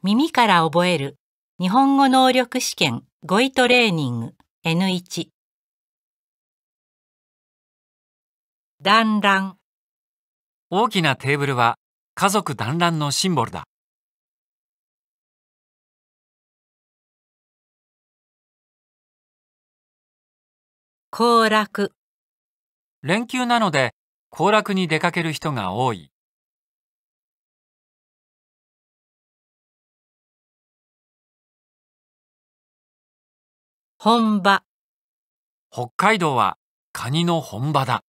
耳から覚える日本語能力試験語彙トレーニング N1 団らん大きなテーブルは家族団らんのシンボルだ行楽連休なので行楽に出かける人が多い本場北海道はカニの本場だ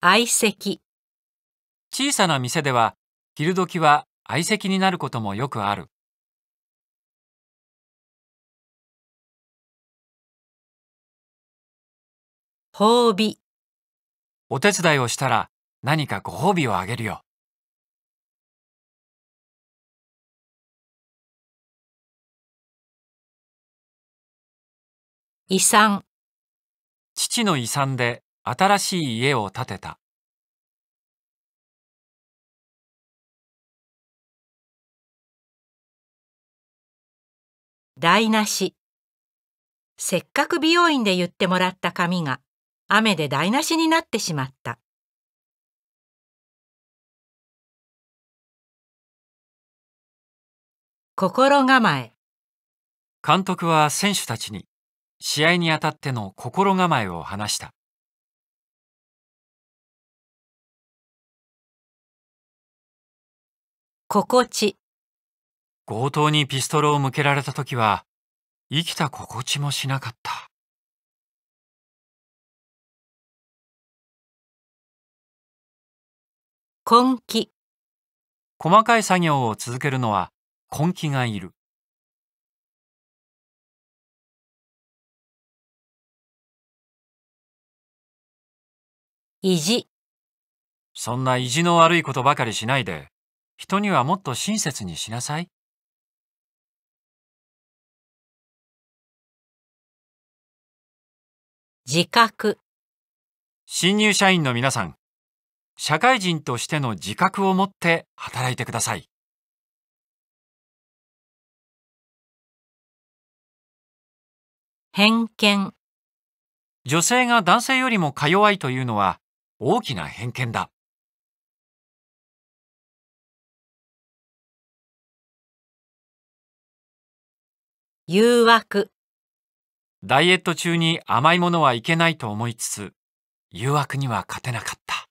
相席小さな店では昼時は相席になることもよくある褒美お手伝いをしたら何かご褒美をあげるよ。遺産父の遺産で新しい家を建てた台無しせっかく美容院で言ってもらった髪が雨で台無しになってしまった心構え監督は選手たちに試合にあたっての心構えを話した心地強盗にピストルを向けられた時は生きた心地もしなかった根気細かい作業を続けるのは根気がいる。意地。そんな意地の悪いことばかりしないで、人にはもっと親切にしなさい。自覚。新入社員の皆さん、社会人としての自覚を持って働いてください。偏見女性が男性よりもか弱いというのは大きな偏見だ。誘惑ダイエット中に甘いものはいけないと思いつつ、誘惑には勝てなかった。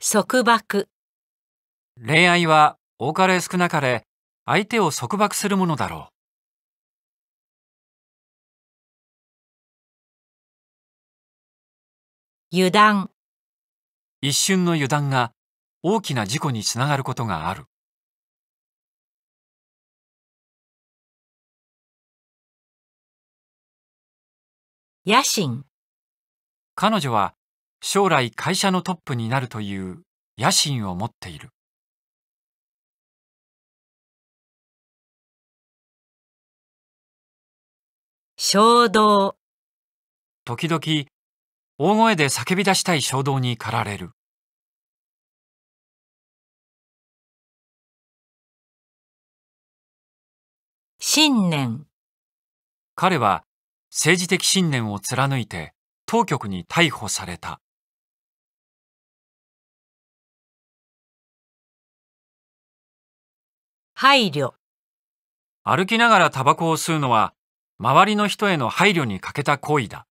束縛恋愛は多かれ少なかれ相手を束縛するものだろう。油断一瞬の油断が大きな事故につながることがある野心彼女は将来会社のトップになるという野心を持っている衝動時々大声で叫び出したい衝動に駆られる信念彼は政治的信念を貫いて当局に逮捕された配慮歩きながらタバコを吸うのは周りの人への配慮に欠けた行為だ。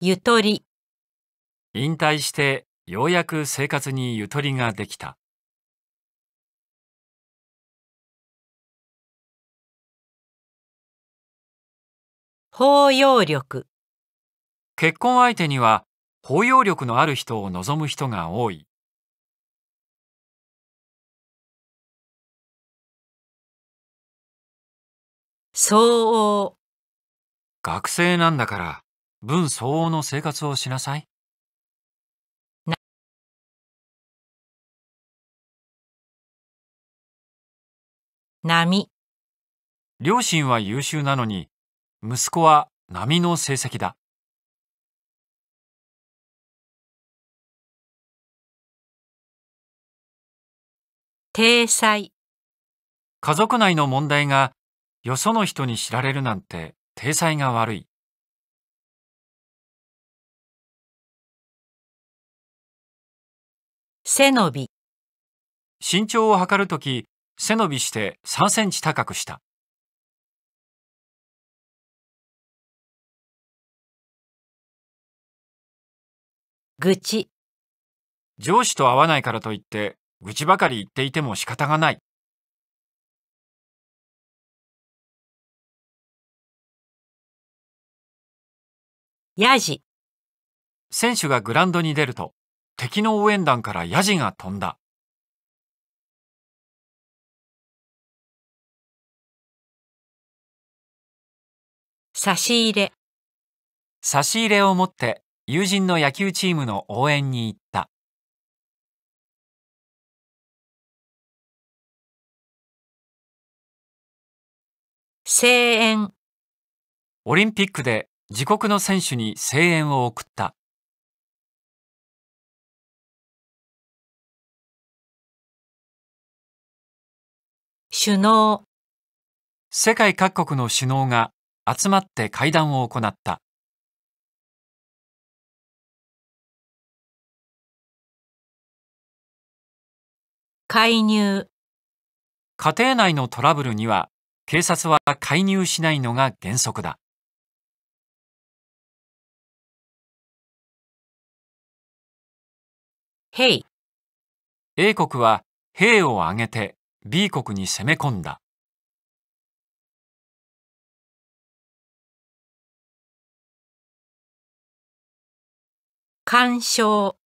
ゆとり。引退してようやく生活にゆとりができた。包容力。結婚相手には包容力のある人を望む人が多い。相応。学生なんだから、分相応の生活をしなさい。波。両親は優秀なのに、息子は波の成績だ。体裁。家族内の問題がよその人に知られるなんて、体裁が悪い。背伸び。身長を測るとき、背伸びして3センチ高くした。愚痴。上司と会わないからといって、愚痴ばかり言っていても仕方がない。ヤジ選手がグラウンドに出ると敵の応援団からヤジが飛んだ差し入れ差し入れを持って友人の野球チームの応援に行った声援オリンピックで自国の選手に声援を送った。首脳世界各国の首脳が集まって会談を行った。介入家庭内のトラブルには警察は介入しないのが原則だ。Hey A 国は兵を挙げて B 国に攻め込んだ。干渉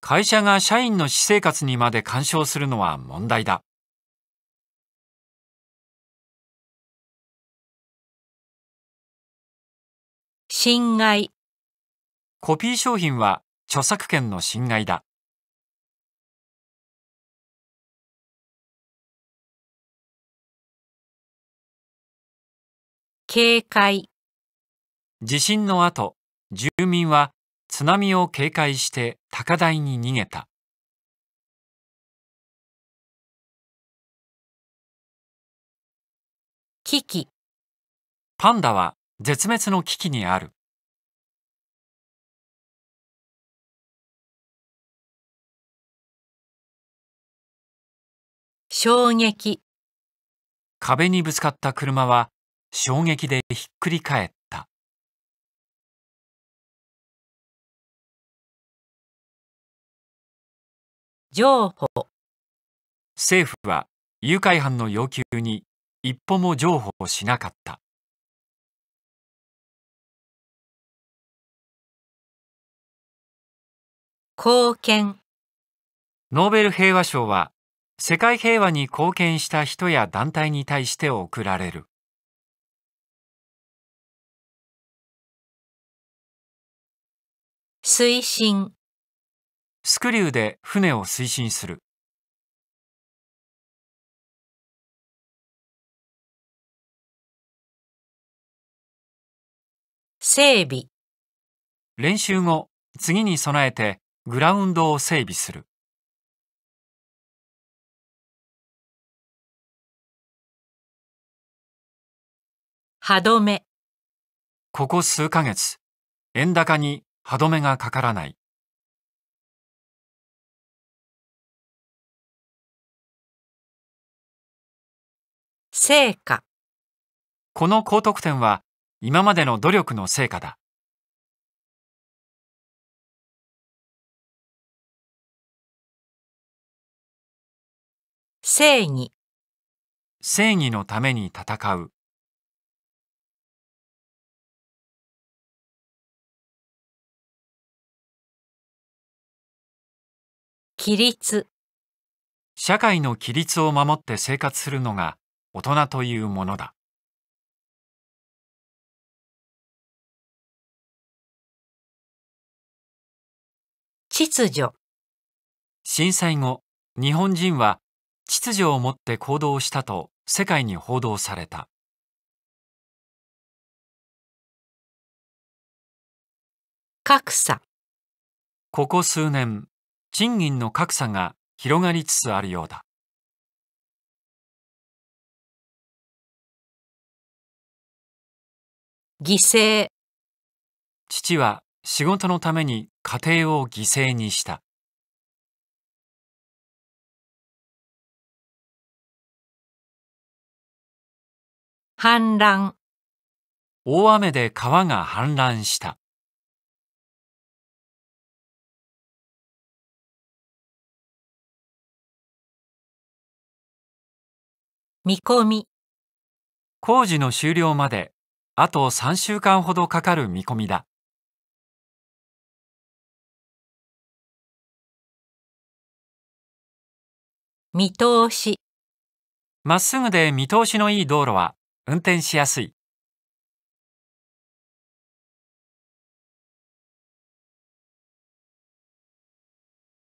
会社が社員の私生活にまで干渉するのは問題だ。侵害コピー商品は著作権の侵害だ。警戒地震の後、住民は津波を警戒して高台に逃げた。危機パンダは絶滅の危機にある。衝撃壁にぶつかった車は衝撃でひっくり返った譲歩政府は誘拐犯の要求に一歩も譲歩しなかった貢献ノーベル平和賞は世界平和に貢献した人や団体に対して贈られる推進スクリューで船を推進する整備練習後次に備えてグラウンドを整備する歯止め。ここ数ヶ月、円高に歯止めがかからない。成果。この高得点は今までの努力の成果だ。正義。正義のために戦う。規律社会の規律を守って生活するのが大人というものだ秩序震災後日本人は秩序を持って行動したと世界に報道された格差ここ数年賃金の格差が広がりつつあるようだ。犠牲父は仕事のために家庭を犠牲にした。氾濫大雨で川が氾濫した。見込み工事の終了まであと3週間ほどかかる見込みだ見通しまっすぐで見通しのいい道路は運転しやすい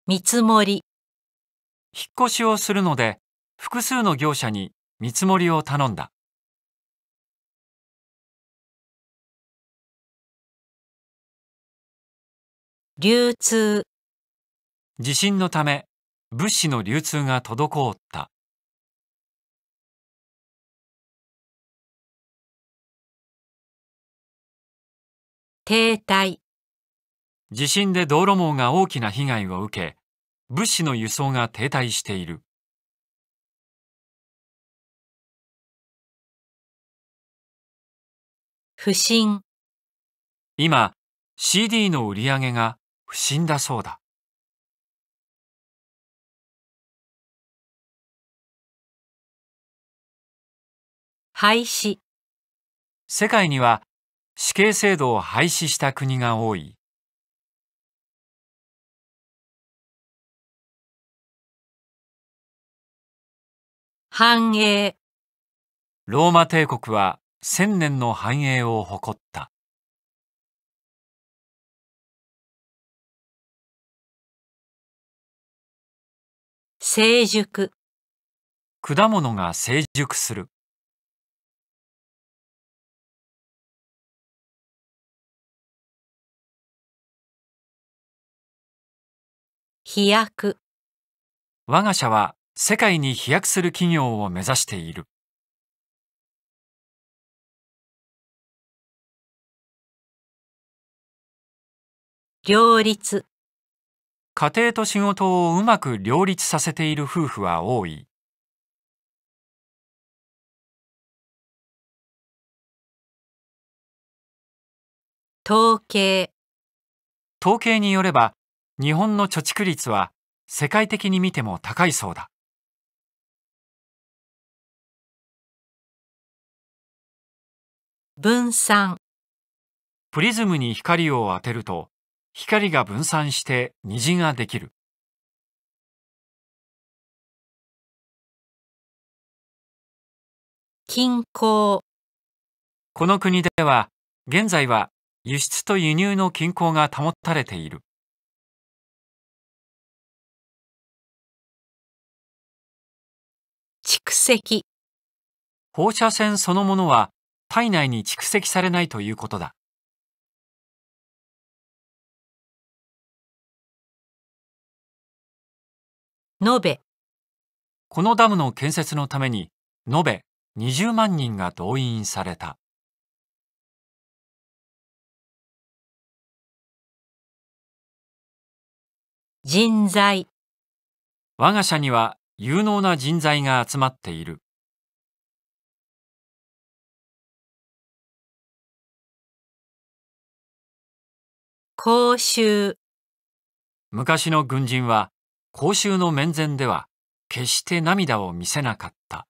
見積もり引っ越しをするので複数の業者に見積もりを頼んだ流通地震のため物資の流通が滞った停滞地震で道路網が大きな被害を受け物資の輸送が停滞している不審。今、CD の売り上げが不審だそうだ。廃止。世界には死刑制度を廃止した国が多い。繁栄。ローマ帝国は千年の繁栄を誇った成熟果物が成熟する飛躍我が社は世界に飛躍する企業を目指している。両立家庭と仕事をうまく両立させている夫婦は多い統計統計によれば日本の貯蓄率は世界的に見ても高いそうだ分散プリズムに光を当てると光が分散して虹ができる。均衡この国では現在は輸出と輸入の均衡が保たれている。蓄積放射線そのものは体内に蓄積されないということだ。延べこのダムの建設のために延べ20万人が動員された人材我が社には有能な人材が集まっている公衆昔の軍人は公衆の面前では決して涙を見せなかった。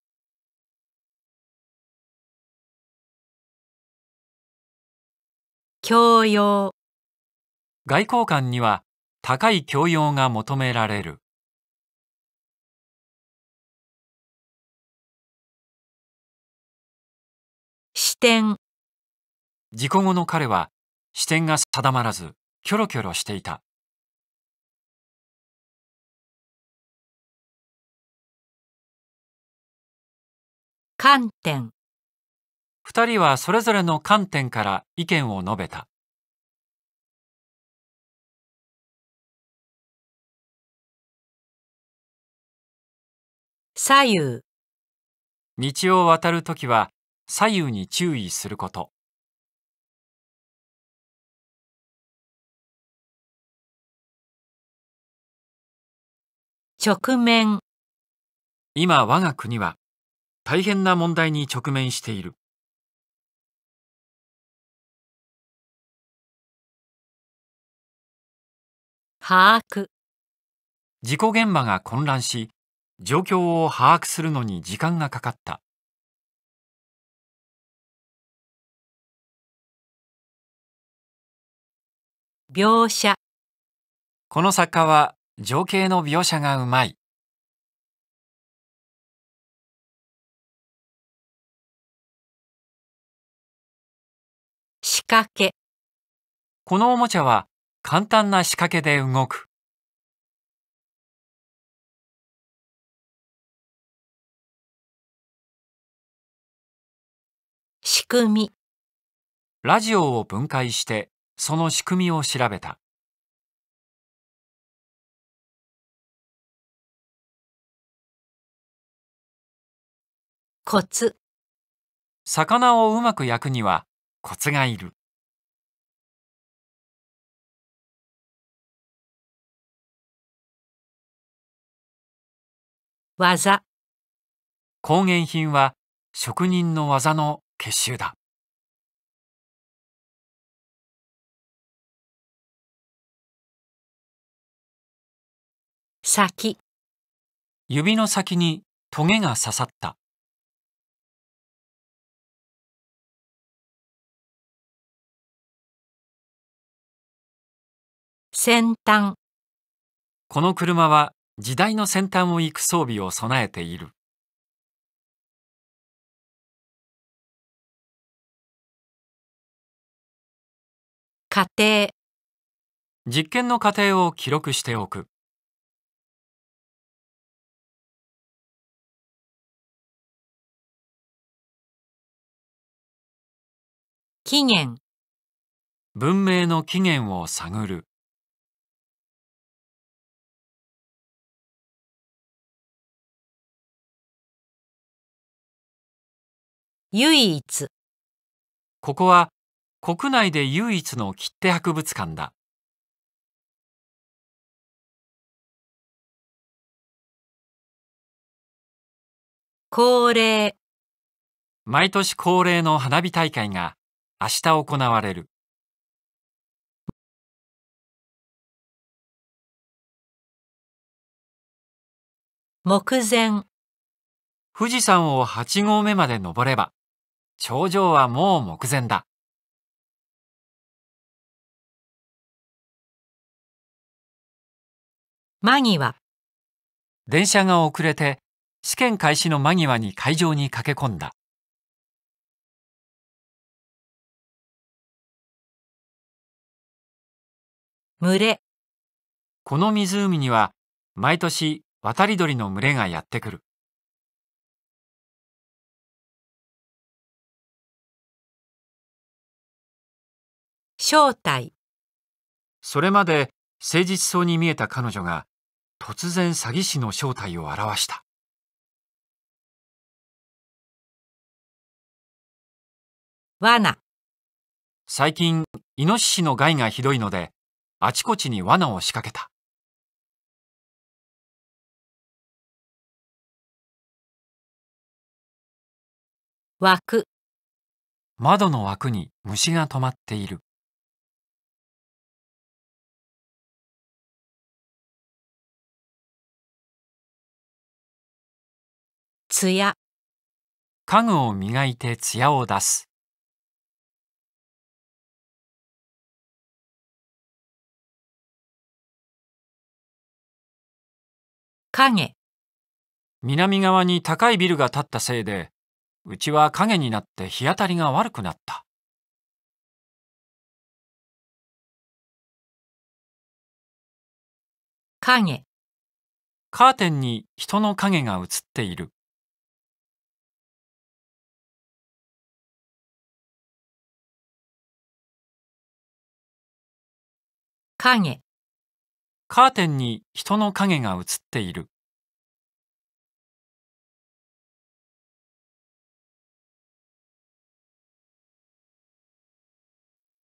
教養外交官には高い教養が求められる。視点事故後の彼は視点が定まらずキョロキョロしていた。観点二人はそれぞれの観点から意見を述べた左右道を渡るときは左右に注意すること直面今我が国は大変な問題に直面している把握事故現場が混乱し状況を把握するのに時間がかかった描写この作家は情景の描写がうまい掛けこのおもちゃは簡単な仕掛けで動く仕組みラジオを分解してその仕組みを調べたコツ魚をうまく焼くにはコツがいる技工芸品は職人の技の結集だ先指の先にトゲが刺さった先端この車は時代の先端を行く装備を備えている家庭実験の過程を記録しておく期限文明の起源を探る唯一ここは国内で唯一の切手博物館だ恒例毎年恒例の花火大会が明日行われる目前富士山を8合目まで登れば頂上はもう目前だ。間際電車が遅れて試験開始の間際に会場に駆け込んだ群れこの湖には毎年渡り鳥の群れがやってくる正体それまで誠実そうに見えた彼女が突然詐欺師の正体を表した罠最近イノシシの害がひどいのであちこちに罠を仕掛けた枠窓の枠に虫が止まっているつや家具を磨いてつやを出す影南側に高いビルが建ったせいでうちは影になって日当たりが悪くなった影カーテンに人の影が映っている影カーテンに人の影が映っている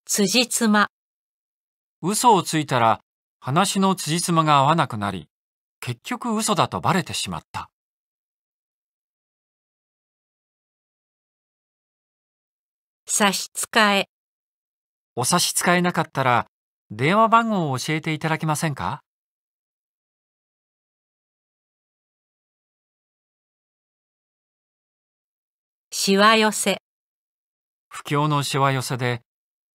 辻褄嘘をついたら話の辻褄が合わなくなり結局嘘だとバレてしまった差し支えお差し支えなかったら電話番号を教えていただけませんかしわ寄せ不況のしわ寄せで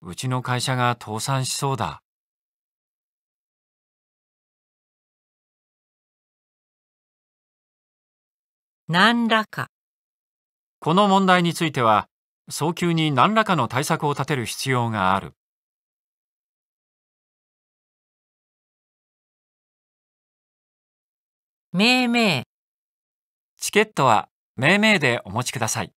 うちの会社が倒産しそうだ何らかこの問題については早急に何らかの対策を立てる必要がある命名チケットは命名でお持ちください